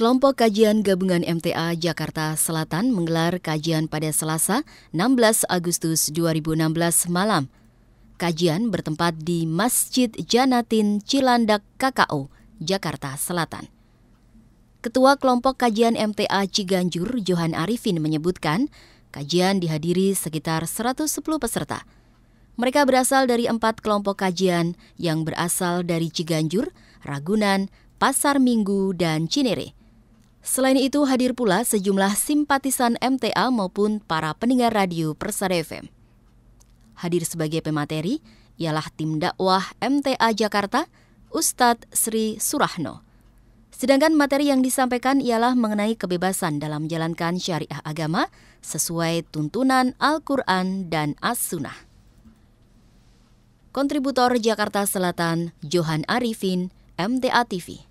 Kelompok Kajian Gabungan MTA Jakarta Selatan menggelar kajian pada Selasa 16 Agustus 2016 malam. Kajian bertempat di Masjid Janatin Cilandak KKO, Jakarta Selatan. Ketua Kelompok Kajian MTA Ciganjur, Johan Arifin menyebutkan, kajian dihadiri sekitar 110 peserta. Mereka berasal dari empat kelompok kajian yang berasal dari Ciganjur, Ragunan, Pasar Minggu, dan Cinere. Selain itu hadir pula sejumlah simpatisan MTA maupun para pendengar radio Persada FM. Hadir sebagai pemateri ialah tim dakwah MTA Jakarta, Ustadz Sri Surahno. Sedangkan materi yang disampaikan ialah mengenai kebebasan dalam menjalankan syariah agama sesuai tuntunan Al-Quran dan As-Sunnah. Kontributor Jakarta Selatan, Johan Arifin, MTA TV.